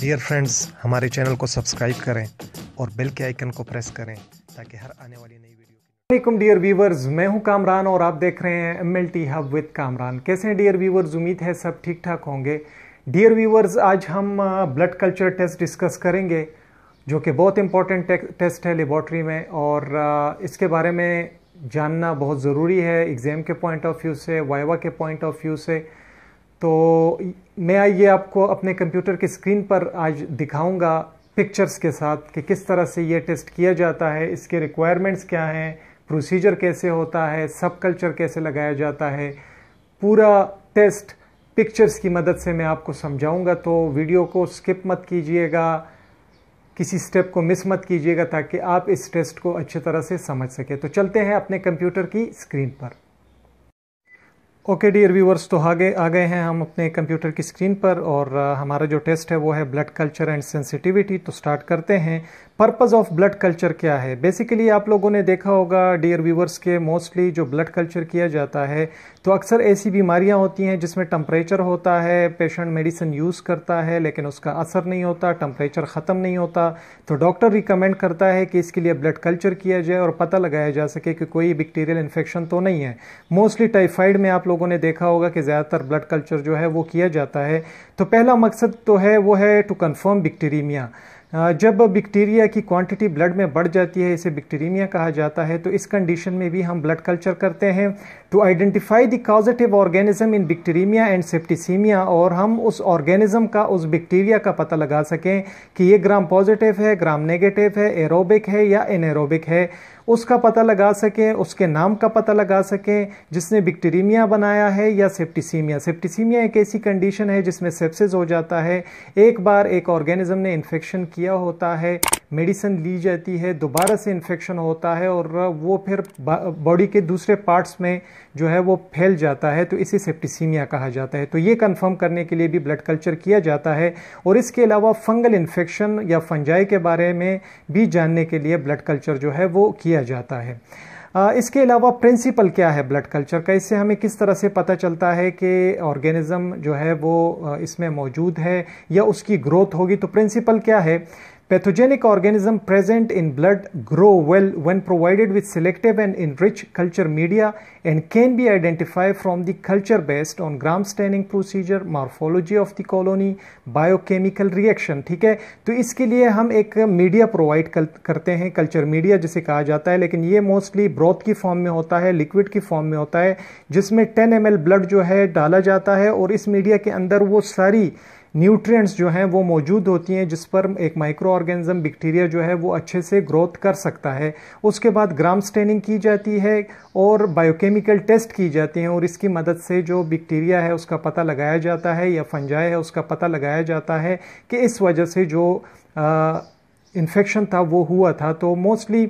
Dear friends हमारे channel को subscribe करें और बेल के आइकन को प्रेस करें ताकि हर आने वाली नई वीडियो डियर व्यूवर्स मैं हूं कामरान और आप देख रहे हैं M L T hub with Kamran कैसे हैं डियर व्यूवर्स उम्मीद है सब ठीक ठाक होंगे डियर व्यूवर्स आज हम ब्लड कल्चर टेस्ट डिस्कस करेंगे जो कि बहुत इंपॉर्टेंट टेस्ट है लेबॉर्ट्री में और इसके बारे में जानना बहुत ज़रूरी है एग्ज़ाम के पॉइंट ऑफ व्यू से वाइवा के पॉइंट ऑफ व्यू से तो मैं ये आपको अपने कंप्यूटर की स्क्रीन पर आज दिखाऊंगा पिक्चर्स के साथ कि किस तरह से ये टेस्ट किया जाता है इसके रिक्वायरमेंट्स क्या हैं प्रोसीजर कैसे होता है सब कल्चर कैसे लगाया जाता है पूरा टेस्ट पिक्चर्स की मदद से मैं आपको समझाऊंगा तो वीडियो को स्किप मत कीजिएगा किसी स्टेप को मिस मत कीजिएगा ताकि आप इस टेस्ट को अच्छी तरह से समझ सकें तो चलते हैं अपने कंप्यूटर की स्क्रीन पर ओके डियर व्यूवर्स तो आगे आ गए हैं हम अपने कंप्यूटर की स्क्रीन पर और uh, हमारा जो टेस्ट है वो है ब्लड कल्चर एंड सेंसिटिविटी तो स्टार्ट करते हैं पर्पज़ ऑफ ब्लड कल्चर क्या है बेसिकली आप लोगों ने देखा होगा डियर व्यूवर्स के मोस्टली जो ब्लड कल्चर किया जाता है तो अक्सर ऐसी बीमारियां होती हैं जिसमें टम्परेचर होता है पेशेंट मेडिसिन यूज़ करता है लेकिन उसका असर नहीं होता टम्परेचर ख़त्म नहीं होता तो डॉक्टर रिकमेंड करता है कि इसके लिए ब्लड कल्चर किया जाए और पता लगाया जा सके कि कोई बैक्टीरियल इन्फेक्शन तो नहीं है मोस्टली टाइफाइड में आप लोगों ने देखा होगा कि ज़्यादातर ब्लड कल्चर जो है वो किया जाता है तो पहला मकसद तो है वो है टू कन्फर्म बैक्टीरीमिया जब बैक्टीरिया की क्वांटिटी ब्लड में बढ़ जाती है इसे बैक्टीरीमिया कहा जाता है तो इस कंडीशन में भी हम ब्लड कल्चर करते हैं to identify the causative organism in bacteraemia and septicaemia और हम उस ऑर्गेनिज्म का उस बैक्टीरिया का पता लगा सकें कि ये ग्राम पॉजिटिव है ग्राम नेगेटिव है एरोबिक है या एनएरोबिक है उसका पता लगा सकें उसके नाम का पता लगा सकें जिसने बैक्टीरीमिया बनाया है या सेप्टिसीमिया सेप्टिसीमिया एक ऐसी कंडीशन है जिसमें सेप्सिस हो जाता है एक बार एक ऑर्गेनिज्म ने इन्फेक्शन किया किया होता है मेडिसिन ली जाती है दोबारा से इन्फेक्शन होता है और वो फिर बॉडी के दूसरे पार्ट्स में जो है वो फैल जाता है तो इसे सेप्टिसीमिया कहा जाता है तो ये कंफर्म करने के लिए भी ब्लड कल्चर किया जाता है और इसके अलावा फंगल इन्फेक्शन या फंजाई के बारे में भी जानने के लिए ब्लड कल्चर जो है वो किया जाता है इसके अलावा प्रिंसिपल क्या है ब्लड कल्चर का इससे हमें किस तरह से पता चलता है कि ऑर्गेनिज़म जो है वो इसमें मौजूद है या उसकी ग्रोथ होगी तो प्रिंसिपल क्या है Pathogenic organisms present in blood grow well when provided with selective and enriched culture media and can be identified from the culture based on gram staining procedure, morphology of the colony, biochemical reaction. ठीक है तो इसके लिए हम एक media provide करते हैं culture media जिसे कहा जाता है लेकिन ये मोस्टली ब्रोथ की फॉर्म में होता है लिक्विड की फॉर्म में होता है जिसमें 10 एम ब्लड जो है डाला जाता है और इस मीडिया के अंदर वो सारी न्यूट्रिएंट्स जो हैं वो मौजूद होती हैं जिस पर एक माइक्रो ऑर्गेनिज्म बैक्टीरिया जो है वो अच्छे से ग्रोथ कर सकता है उसके बाद ग्राम स्टेनिंग की जाती है और बायोकेमिकल टेस्ट की जाती हैं और इसकी मदद से जो बैक्टीरिया है उसका पता लगाया जाता है या फंजाई है उसका पता लगाया जाता है कि इस वजह से जो आ, इन्फेक्शन था वो हुआ था तो मोस्टली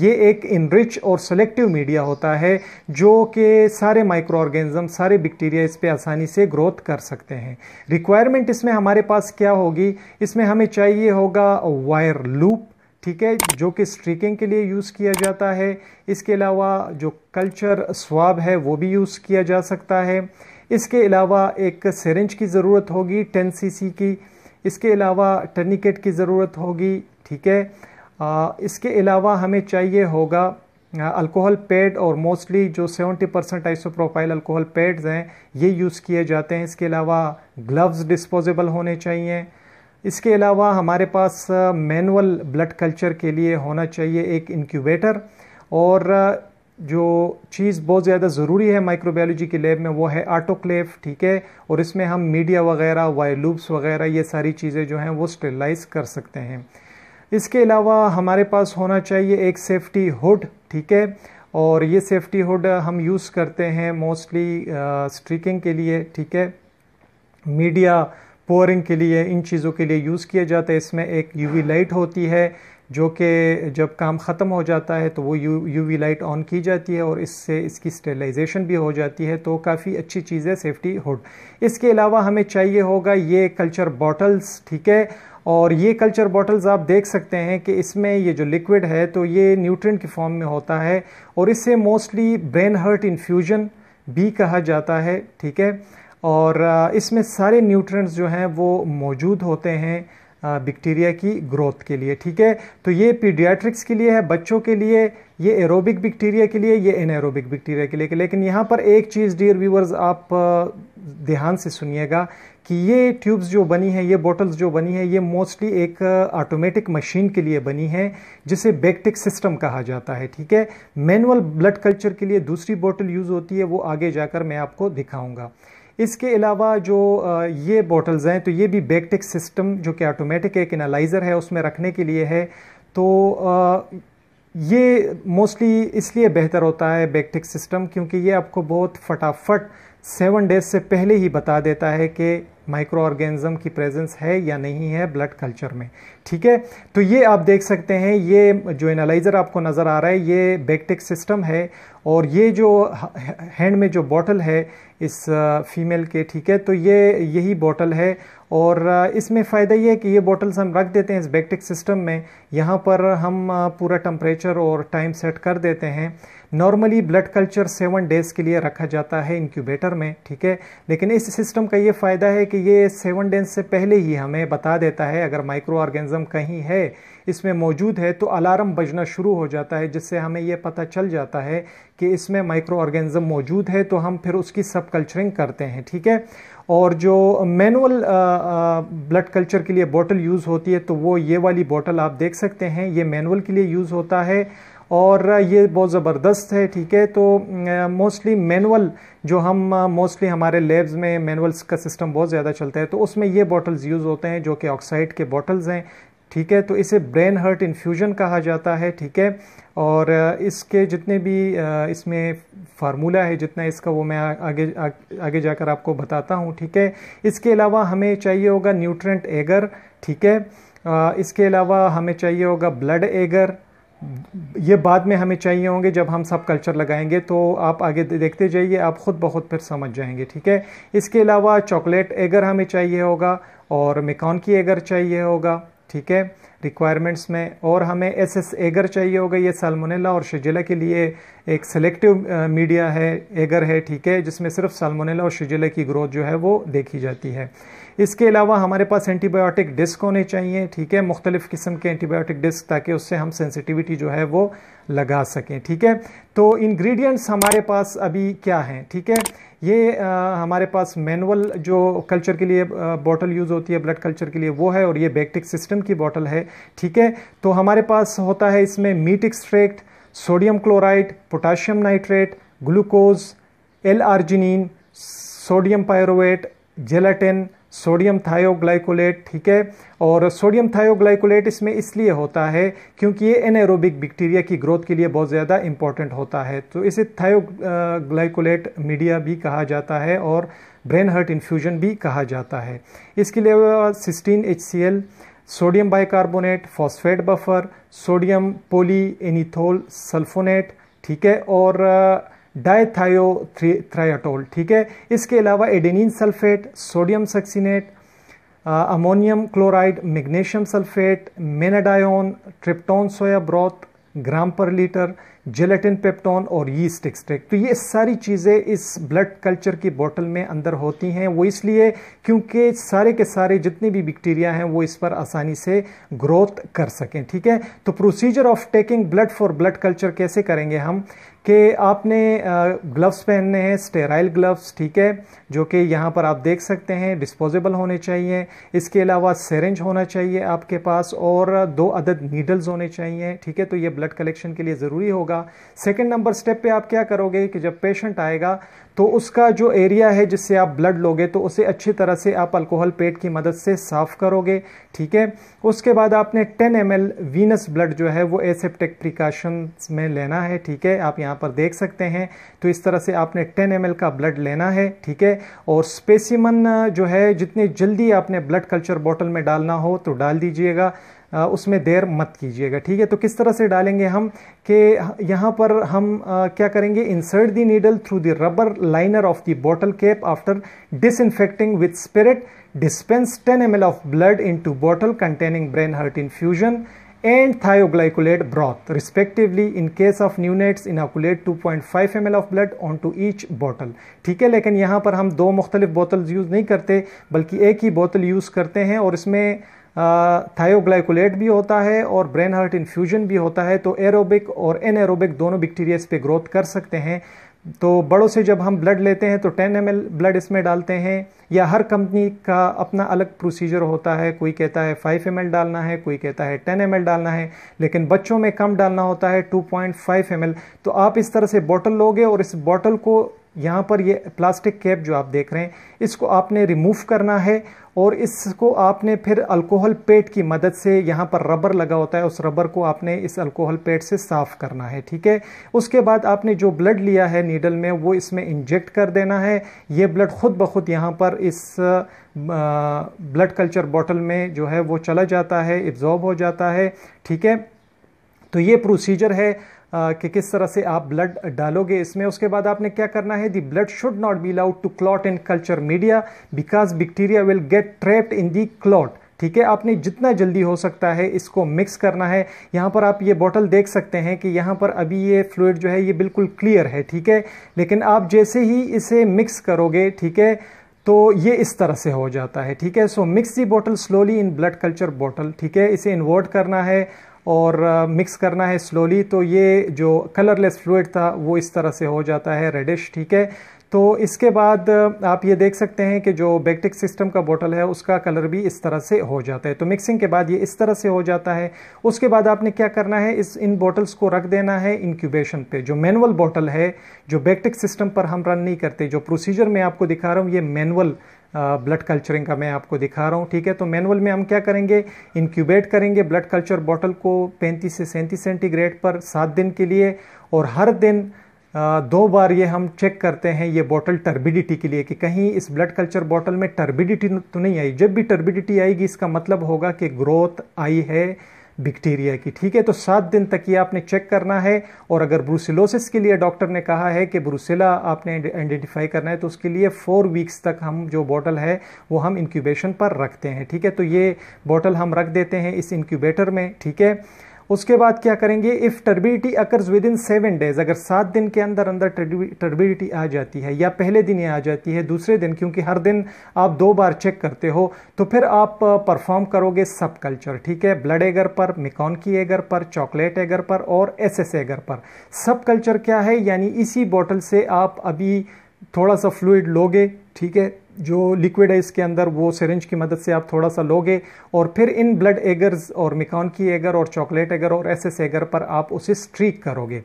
ये एक इनरिच और सेलेक्टिव मीडिया होता है जो कि सारे माइक्रो ऑर्गेनिज्म सारे बैक्टीरिया इस पर आसानी से ग्रोथ कर सकते हैं रिक्वायरमेंट इसमें हमारे पास क्या होगी इसमें हमें चाहिए होगा वायर लूप ठीक है जो कि स्ट्रिकिंग के लिए यूज़ किया जाता है इसके अलावा जो कल्चर स्वाब है वो भी यूज़ किया जा सकता है इसके अलावा एक सरेंज की ज़रूरत होगी 10 सीसी की इसके अलावा टर्निकेट की ज़रूरत होगी ठीक है इसके अलावा हमें चाहिए होगा अल्कोहल पैड और मोस्टली जो 70 परसेंट आइसोप्रोफाइल अल्कोहल पेड्स हैं ये यूज़ किए जाते हैं इसके अलावा ग्लव्स डिस्पोजेबल होने चाहिए इसके अलावा हमारे पास मैनुअल ब्लड कल्चर के लिए होना चाहिए एक इनक्यूबेटर और जो चीज़ बहुत ज़्यादा ज़रूरी है माइक्रोबायोलॉजी की लैब में वो है आटोक्लेव ठीक है और इसमें हम मीडिया वगैरह वायलूब्स वगैरह ये सारी चीज़ें जो हैं वो स्टेलाइज कर सकते हैं इसके अलावा हमारे पास होना चाहिए एक सेफ्टी हुड ठीक है और ये सेफ्टी हुड हम यूज़ करते हैं मोस्टली स्ट्रिकिंग के लिए ठीक है मीडिया पोरिंग के लिए इन चीज़ों के लिए यूज़ किया जाता है इसमें एक यूवी लाइट होती है जो कि जब काम ख़त्म हो जाता है तो वो यू यूवी लाइट ऑन की जाती है और इससे इसकी स्टेलाइजेशन भी हो जाती है तो काफ़ी अच्छी चीज़ है सेफ्टी हुड इसके अलावा हमें चाहिए होगा ये कल्चर बॉटल्स ठीक है और ये कल्चर बॉटल्स आप देख सकते हैं कि इसमें ये जो लिक्विड है तो ये न्यूट्रिएंट के फॉर्म में होता है और इससे मोस्टली ब्रेन हर्ट इन्फ्यूजन भी कहा जाता है ठीक है और इसमें सारे न्यूट्रिएंट्स जो हैं वो मौजूद होते हैं बैक्टीरिया की ग्रोथ के लिए ठीक है तो ये पीडियाट्रिक्स के लिए है बच्चों के लिए ये एरोबिक बैक्टीरिया के लिए ये एरोबिक बैक्टीरिया के लिए लेकिन यहाँ पर एक चीज़ डियर व्यूवर्स आप ध्यान से सुनिएगा कि ये ट्यूब्स जो बनी है ये बॉटल्स जो बनी है ये मोस्टली एक ऑटोमेटिक uh, मशीन के लिए बनी है जिसे बेक्टिक सिस्टम कहा जाता है ठीक है मैनुअल ब्लड कल्चर के लिए दूसरी बॉटल यूज़ होती है वो आगे जाकर मैं आपको दिखाऊंगा इसके अलावा जो uh, ये बॉटल्स हैं तो ये भी बेक्टिक सिस्टम जो कि ऑटोमेटिक एक एनालाइज़र है उसमें रखने के लिए है तो uh, ये मोस्टली इसलिए बेहतर होता है बेक्टिक सिस्टम क्योंकि ये आपको बहुत फटाफट सेवन डेज से पहले ही बता देता है कि माइक्रो ऑर्गेनिज्म की प्रेजेंस है या नहीं है ब्लड कल्चर में ठीक है तो ये आप देख सकते हैं ये जो एनालाइज़र आपको नज़र आ रहा है ये बैक्टिक सिस्टम है और ये जो हैंड में जो बॉटल है इस फीमेल के ठीक है तो ये यही बॉटल है और इसमें फ़ायदा ये है कि ये बॉटल्स हम रख देते हैं इस बैक्टिक सिस्टम में यहाँ पर हम पूरा टम्परेचर और टाइम सेट कर देते हैं normally blood culture seven days के लिए रखा जाता है इंक्यूबेटर में ठीक है लेकिन इस सिस्टम का ये फ़ायदा है कि ये सेवन डेज से पहले ही हमें बता देता है अगर माइक्रो ऑर्गेनिज्म कहीं है इसमें मौजूद है तो अलार्म बजना शुरू हो जाता है जिससे हमें ये पता चल जाता है कि इसमें माइक्रो ऑर्गेनिज्म मौजूद है तो हम फिर उसकी सब कल्चरिंग करते हैं ठीक है और जो मैनुअल ब्लड कल्चर के लिए बोतल यूज़ होती है तो वो ये वाली बॉटल आप देख सकते हैं ये मैनुअल के लिए यूज़ होता है और ये बहुत ज़बरदस्त है ठीक है तो मोस्टली मैनुअल जो हम मोस्टली हमारे लेब्स में मैनुअल्स का सिस्टम बहुत ज़्यादा चलता है तो उसमें ये बॉटल्स यूज़ होते हैं जो कि ऑक्साइड के बॉटल्स हैं ठीक है तो इसे ब्रेन हर्ट इन्फ्यूजन कहा जाता है ठीक है और इसके जितने भी इसमें फार्मूला है जितना इसका वो मैं आगे आ, आगे जाकर आपको बताता हूँ ठीक है इसके अलावा हमें चाहिए होगा न्यूट्रेंट एगर ठीक है इसके अलावा हमें चाहिए होगा ब्लड एगर ये बाद में हमें चाहिए होंगे जब हम सब कल्चर लगाएंगे तो आप आगे देखते जाइए आप ख़ुद बहुत खुद फिर समझ जाएंगे ठीक है इसके अलावा चॉकलेट एगर हमें चाहिए होगा और मेकॉन की एगर चाहिए होगा ठीक है रिक्वायरमेंट्स में और हमें एस एस एगर चाहिए होगा ये सालमोनेला और शिजिला के लिए एक सेलेक्टिव मीडिया है एगर है ठीक है जिसमें सिर्फ सालमोनेला और शिजिला की ग्रोथ जो है वो देखी जाती है इसके अलावा हमारे पास एंटीबायोटिक डिस्क होने चाहिए ठीक है मुख्तलिफ़ किस्म के एंटीबायोटिक डिस्क ताकि उससे हम सेंसिटिविटी जो है वो लगा सकें ठीक है तो इंग्रेडिएंट्स हमारे पास अभी क्या हैं ठीक है ये आ, हमारे पास मैनुअल जो कल्चर के लिए बॉटल यूज़ होती है ब्लड कल्चर के लिए वो है और ये बैक्टिक सिस्टम की बॉटल है ठीक है तो हमारे पास होता है इसमें meat extract sodium chloride potassium nitrate glucose L arginine sodium pyruvate gelatin sodium thioglycolate ठीक है और सोडियम थायोग्लाइकोलेट इसमें इसलिए होता है क्योंकि ये एनएरोबिक बैक्टीरिया की ग्रोथ के लिए बहुत ज़्यादा इंपॉर्टेंट होता है तो इसे थायोग्लाइकोलेट मीडिया भी कहा जाता है और ब्रेन हर्ट इन्फ्यूजन भी कहा जाता है इसके लिए cysteine H C L sodium bicarbonate phosphate buffer sodium poly sulphonate ठीक है और डायथायो थ्रायाटोल ठीक है इसके अलावा adenine sulphate sodium succinate ammonium chloride magnesium sulphate menadione tryptone soya broth gram per litre gelatin peptone और यीस्ट एक्सट्रैक्ट तो ये सारी चीज़ें इस ब्लड कल्चर की बोतल में अंदर होती हैं वो इसलिए क्योंकि सारे के सारे जितने भी बैक्टीरिया हैं वो इस पर आसानी से ग्रोथ कर सकें ठीक है तो procedure of taking blood for blood culture कैसे करेंगे हम कि आपने ग्लव्स पहनने हैं स्टेराइल ग्लव्स ठीक है जो कि यहाँ पर आप देख सकते हैं डिस्पोजेबल होने चाहिए इसके अलावा सेरेंज होना चाहिए आपके पास और दो अदद नीडल्स होने चाहिए ठीक है तो ये ब्लड कलेक्शन के लिए ज़रूरी होगा जाएगा सेकेंड नंबर स्टेप पे आप क्या करोगे कि जब पेशेंट आएगा तो उसका जो एरिया है जिससे आप ब्लड लोगे तो उसे अच्छी तरह से आप अल्कोहल पेट की मदद से साफ़ करोगे ठीक है उसके बाद आपने 10 एम एल वीनस ब्लड जो है वो एसेप्टिक प्रिकॉशन में लेना है ठीक है आप यहाँ पर देख सकते हैं तो इस तरह से आपने 10 एम का ब्लड लेना है ठीक है और स्पेसिमन जो है जितनी जल्दी आपने ब्लड कल्चर बॉटल में डालना हो तो डाल दीजिएगा उसमें देर मत कीजिएगा ठीक है तो किस तरह से डालेंगे हम कि यहाँ पर हम क्या करेंगे insert the needle through the rubber liner of the bottle cap after disinfecting with spirit dispense 10 M of blood into bottle containing brain heart infusion in case of neonates inoculate two point five M 2.5 of blood on to each bottle ठीक है लेकिन यहाँ पर हम दो मुख्तलिफ बोतल use नहीं करते बल्कि एक ही बोतल यूज़ करते हैं और इसमें थायोग्लाइकोलेट भी होता है और ब्रेन हार्ट इन्फ्यूजन भी होता है तो एरोबिक और एरोबिक दोनों इस पे ग्रोथ कर सकते हैं तो बड़ों से जब हम ब्लड लेते हैं तो 10 एम ब्लड इसमें डालते हैं या हर कंपनी का अपना अलग प्रोसीजर होता है कोई कहता है 5 एम डालना है कोई कहता है 10 एम डालना है लेकिन बच्चों में कम डालना होता है 2.5 पॉइंट तो आप इस तरह से बॉटल लोगे और इस बॉटल को यहाँ पर ये प्लास्टिक कैप जो आप देख रहे हैं इसको आपने रिमूव करना है और इसको आपने फिर अल्कोहल पेट की मदद से यहाँ पर रबर लगा होता है उस रबर को आपने इस अल्कोहल पेट से साफ़ करना है ठीक है उसके बाद आपने जो ब्लड लिया है नीडल में वो इसमें इंजेक्ट कर देना है ये ब्लड ख़ुद ब खुद यहाँ पर इस ब्लड कल्चर बॉटल में जो है वो चला जाता है एब्जॉर्ब हो जाता है ठीक है तो ये प्रोसीजर है कि किस तरह से आप ब्लड डालोगे इसमें उसके बाद आपने क्या करना है the blood should not be allowed to clot in culture media because bacteria will get trapped in the clot ठीक है आपने जितना जल्दी हो सकता है इसको मिक्स करना है यहाँ पर आप ये बॉटल देख सकते हैं कि यहाँ पर अभी ये फ्लूड जो है ये बिल्कुल क्लियर है ठीक है लेकिन आप जैसे ही इसे मिक्स करोगे ठीक है तो ये इस तरह से हो जाता है ठीक है so mix the bottle slowly in blood culture bottle ठीक है इसे इन्वर्ट करना है और मिक्स करना है स्लोली तो ये जो कलरलेस फ्लूड था वो इस तरह से हो जाता है रेडिश ठीक है तो इसके बाद आप ये देख सकते हैं कि जो बैक्टिक सिस्टम का बोतल है उसका कलर भी इस तरह से हो जाता है तो मिक्सिंग के बाद ये इस तरह से हो जाता है उसके बाद आपने क्या करना है इस इन बोटल्स को रख देना है इंक्यूबेशन पे जो मैनुअल बोतल है जो बैक्टिक सिस्टम पर हम रन नहीं करते जो प्रोसीजर मैं आपको दिखा रहा हूँ ये मैनुअल ब्लड कल्चरिंग का मैं आपको दिखा रहा हूँ ठीक है तो मैनुअल में हम क्या करेंगे इनक्यूबेट करेंगे ब्लड कल्चर बॉटल को 35 से सैंतीस सेंटीग्रेड पर सात दिन के लिए और हर दिन दो बार ये हम चेक करते हैं ये बॉटल टर्बिडिटी के लिए कि कहीं इस ब्लड कल्चर बॉटल में टर्बिडिटी तो नहीं आई जब भी टर्बिडिटी आएगी इसका मतलब होगा कि ग्रोथ आई है बैक्टीरिया की ठीक है तो सात दिन तक ये आपने चेक करना है और अगर ब्रूसिलोसिस के लिए डॉक्टर ने कहा है कि ब्रूसिला आपने आइडेंटिफाई करना है तो उसके लिए फोर वीक्स तक हम जो बॉटल है वो हम इंक्यूबेशन पर रखते हैं ठीक है तो ये बॉटल हम रख देते हैं इस इंक्यूबेटर में ठीक है उसके बाद क्या करेंगे if turbidity occurs within seven days अगर सात दिन के अंदर अंदर टर्बिडिटी आ जाती है या पहले दिन ही आ जाती है दूसरे दिन क्योंकि हर दिन आप दो बार चेक करते हो तो फिर आप परफॉर्म करोगे सब कल्चर ठीक है ब्लड एगर पर मिकॉन की एगर पर चॉकलेट एगर पर और एस एस एगर पर सब कल्चर क्या है यानी इसी बॉटल से आप अभी थोड़ा सा फ्लूड लोगे ठीक है जो लिक्विड है इसके अंदर वो सिरिंज की मदद से आप थोड़ा सा लोगे और फिर इन ब्लड एगर्स और मिकॉन की एगर और चॉकलेट एगर और एस एस एगर पर आप उसे स्ट्रीक करोगे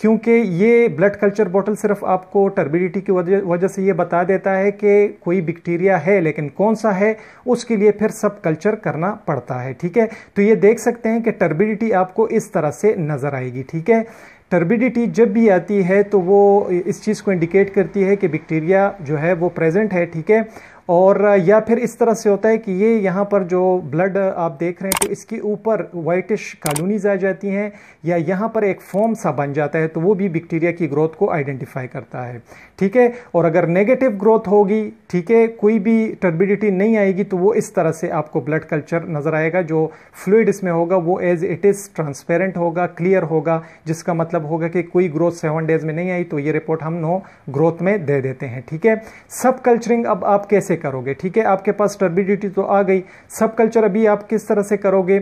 क्योंकि ये ब्लड कल्चर बॉटल सिर्फ आपको टर्बिडिटी की वजह वजह से ये बता देता है कि कोई बैक्टीरिया है लेकिन कौन सा है उसके लिए फिर सब कल्चर करना पड़ता है ठीक है तो ये देख सकते हैं कि टर्बिडिटी आपको इस तरह से नज़र आएगी ठीक है टर्बिडिटी जब भी आती है तो वो इस चीज़ को इंडिकेट करती है कि बैक्टीरिया जो है वो प्रेजेंट है ठीक है और या फिर इस तरह से होता है कि ये यहाँ पर जो ब्लड आप देख रहे हैं तो इसके ऊपर वाइटिश कॉलोनीज आ जाती हैं या यहाँ पर एक फॉर्म सा बन जाता है तो वो भी बैक्टीरिया की ग्रोथ को आइडेंटिफाई करता है ठीक है और अगर नेगेटिव ग्रोथ होगी ठीक है कोई भी टर्बिडिटी नहीं आएगी तो वो इस तरह से आपको ब्लड कल्चर नज़र आएगा जो फ्लूड इसमें होगा वो एज इट इज़ ट्रांसपेरेंट होगा क्लियर होगा जिसका मतलब होगा कि कोई ग्रोथ सेवन डेज में नहीं आई तो ये रिपोर्ट हम नो ग्रोथ में दे देते हैं ठीक है सब कल्चरिंग अब आप कैसे करोगे ठीक है आपके पास टर्बिडिटी तो आ गई सब कल्चर अभी आप किस तरह से करोगे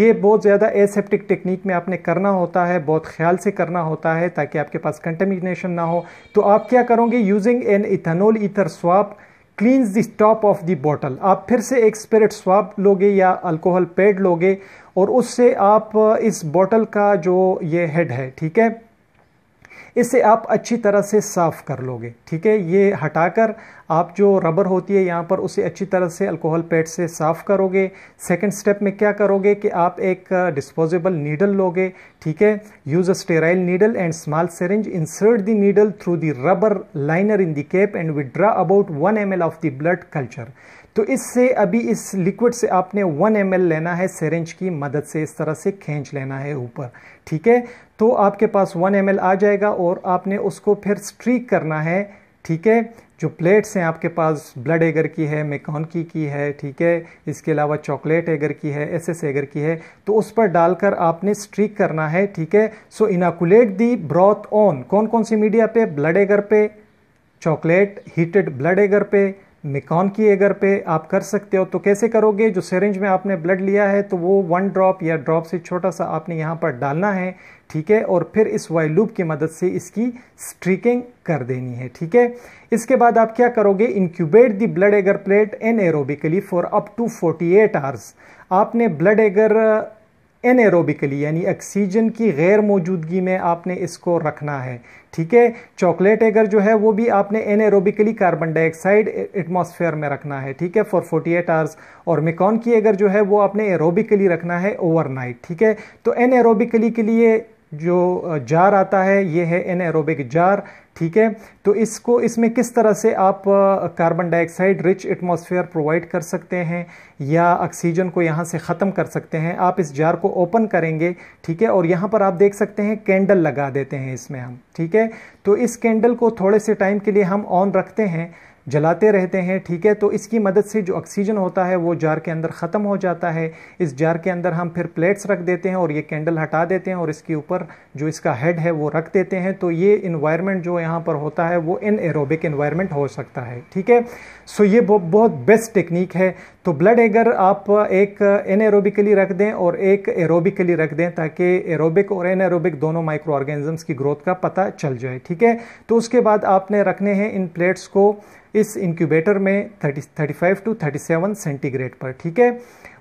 ये बहुत ज़्यादा एसेप्टिक टेक्निक में आपने करना होता है बहुत ख्याल से करना होता है ताकि आपके पास कंटेमिनेशन ना हो तो आप क्या करोगे using an ethanol ether swab cleans the top of the bottle आप फिर से एक स्पिरिट स्वाप लोगे या अल्कोहल पेड लोगे और उससे आप इस बॉटल का जो ये हेड है ठीक है इसे आप अच्छी तरह से साफ़ कर लोगे ठीक है ये हटाकर आप जो रबर होती है यहाँ पर उसे अच्छी तरह से अल्कोहल पैड से साफ़ करोगे सेकंड स्टेप में क्या करोगे कि आप एक डिस्पोजेबल नीडल लोगे ठीक है use a sterile needle and small insert insert needle through through rubber liner in in the and and about one M L of the blood culture तो इससे अभी इस लिक्विड से आपने 1 एम लेना है सरेंज की मदद से इस तरह से खींच लेना है ऊपर ठीक है तो आपके पास 1 एम आ जाएगा और आपने उसको फिर स्ट्रीक करना है ठीक है जो प्लेट्स हैं आपके पास ब्लड एगर की है मेकॉनकी की है ठीक है इसके अलावा चॉकलेट एगर की है एस एस एगर की है तो उस पर डालकर आपने स्ट्रीक करना है ठीक है सो इनाकुलेट दी ब्रॉथ ऑन कौन कौन सी मीडिया पे ब्लड एगर पे चॉकलेट हीटेड ब्लड एगर पे मेकॉन की अगर पे आप कर सकते हो तो कैसे करोगे जो सरेंज में आपने ब्लड लिया है तो वो वन ड्रॉप या ड्रॉप से छोटा सा आपने यहाँ पर डालना है ठीक है और फिर इस वाई लूप की मदद से इसकी स्ट्रीकिंग कर देनी है ठीक है इसके बाद आप क्या करोगे incubate the blood agar plate anaerobically for up to 48 hours आपने ब्लड एगर एनएरोबिकली यानी ऑक्सीजन की गैर मौजूदगी में आपने इसको रखना है ठीक है चॉकलेट एगर जो है वो भी आपने एनएरोबिकली कार्बन डाइऑक्साइड एटमॉस्फेयर में रखना है ठीक है फॉर 48 आवर्स और मेकॉन की एगर जो है वो आपने एरोबिकली रखना है ओवरनाइट ठीक है तो एनएरोबिकली के लिए जो जार आता है ये है एन एरोबिक जार ठीक है तो इसको इसमें किस तरह से आप carbon dioxide rich atmosphere provide कर सकते हैं या ऑक्सीजन को यहाँ से ख़त्म कर सकते हैं आप इस जार को ओपन करेंगे ठीक है और यहाँ पर आप देख सकते हैं कैंडल लगा देते हैं इसमें हम ठीक है तो इस कैंडल को थोड़े से टाइम के लिए हम ऑन रखते हैं जलाते रहते हैं ठीक है तो इसकी मदद से जो ऑक्सीजन होता है वो जार के अंदर ख़त्म हो जाता है इस जार के अंदर हम फिर प्लेट्स रख देते हैं और ये कैंडल हटा देते हैं और इसके ऊपर जो इसका हेड है वो रख देते हैं तो ये इन्वायरमेंट जो यहाँ पर होता है वो इन एरोबिक इन्वायरमेंट हो सकता है ठीक है सो ये बहुत बेस्ट टेक्निक है तो ब्लड एगर आप एक इन एरोबिकली रख दें और एक एरोबिकली रख दें ताकि एरोबिक और इन एरोबिक दोनों माइक्रो ऑर्गेनिजम्स की ग्रोथ का पता चल जाए ठीक है तो उसके बाद आपने रखने हैं इन प्लेट्स को इस इंक्यूबेटर में 30 35 टू 37 सेंटीग्रेड पर ठीक है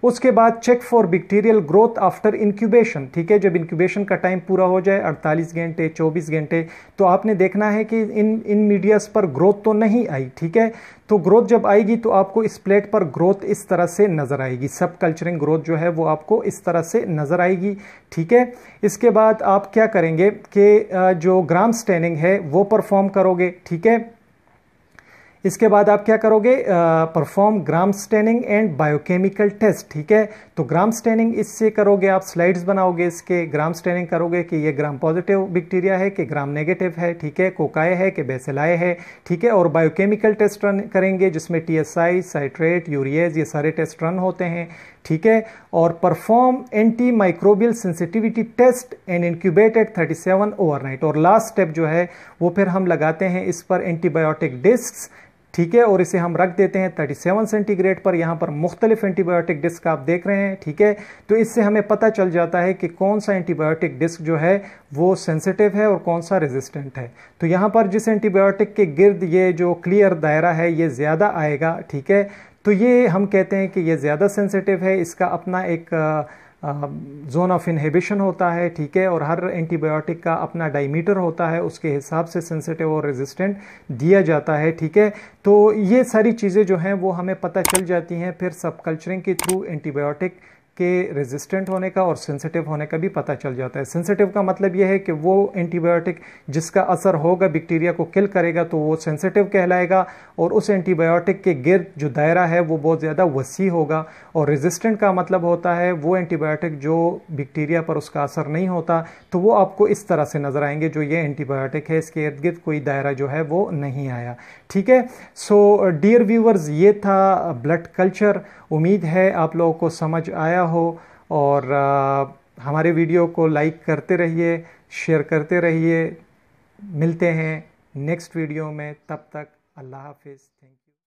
उसके बाद check for bacterial growth after incubation ठीक है जब इंक्यूबेशन का टाइम पूरा हो जाए 48 घंटे 24 घंटे तो आपने देखना है कि इन इन मीडियास पर ग्रोथ तो नहीं आई ठीक है तो ग्रोथ जब आएगी तो आपको इस प्लेट पर ग्रोथ इस तरह से नज़र आएगी सब कल्चरिंग ग्रोथ जो है वो आपको इस तरह से नज़र आएगी ठीक है इसके बाद आप क्या करेंगे कि जो ग्राम स्टेनिंग है वो परफॉर्म करोगे ठीक है इसके बाद आप क्या करोगे perform Gram staining and biochemical test ठीक है तो ग्राम स्टेनिंग इससे करोगे आप स्लाइड्स बनाओगे इसके ग्राम स्टेनिंग करोगे कि ये ग्राम पॉजिटिव बैक्टीरिया है कि ग्राम नेगेटिव है ठीक है कोकाए है कि बेसिलाए है ठीक है और बायोकेमिकल टेस्ट रन करेंगे जिसमें T S I citrate urease ये सारे टेस्ट रन होते हैं ठीक है और perform antimicrobial sensitivity test and incubated 37 overnight और लास्ट स्टेप जो है वो फिर हम लगाते हैं इस पर एंटीबायोटिक डिस्क ठीक है और इसे हम रख देते हैं 37 सेंटीग्रेड पर यहाँ पर मुख्तलिफ एंटीबायोटिक डिस्क आप देख रहे हैं ठीक है तो इससे हमें पता चल जाता है कि कौन सा एंटीबायोटिक डिस्क जो है वो सेंसिटिव है और कौन सा रेजिस्टेंट है तो यहाँ पर जिस एंटीबायोटिक के गिर्द ये जो क्लियर दायरा है ये ज़्यादा आएगा ठीक है तो ये हम कहते हैं कि ये ज़्यादा सेंसिटिव है इसका अपना एक जोन ऑफ इनहिबिशन होता है ठीक है और हर एंटीबायोटिक का अपना डायमीटर होता है उसके हिसाब से सेंसिटिव और रेजिस्टेंट दिया जाता है ठीक है तो ये सारी चीज़ें जो हैं वो हमें पता चल जाती हैं फिर सब कल्चरिंग के थ्रू एंटीबायोटिक के रेजिस्टेंट होने का और सेंसिटिव होने का भी पता चल जाता है सेंसिटिव का मतलब यह है कि वो एंटीबायोटिक जिसका असर होगा बैक्टीरिया को किल करेगा तो वो सेंसिटिव कहलाएगा और उस एंटीबायोटिक के गिर जो दायरा है वो बहुत ज़्यादा वसी होगा और रेजिस्टेंट का मतलब होता है वो एंटीबायोटिक जो बैक्टीरिया पर उसका असर नहीं होता तो वो आपको इस तरह से नज़र आएंगे जो ये एंटीबायोटिक है इसके इर्द गिर्द कोई दायरा जो है वो नहीं आया ठीक है सो डियर व्यूवर्स ये था ब्लड कल्चर उम्मीद है आप लोगों को समझ आया हो और आ, uh, हमारे वीडियो को लाइक करते रहिए शेयर करते रहिए मिलते हैं नेक्स्ट वीडियो में तब तक अल्लाह हाफिज़ थैंक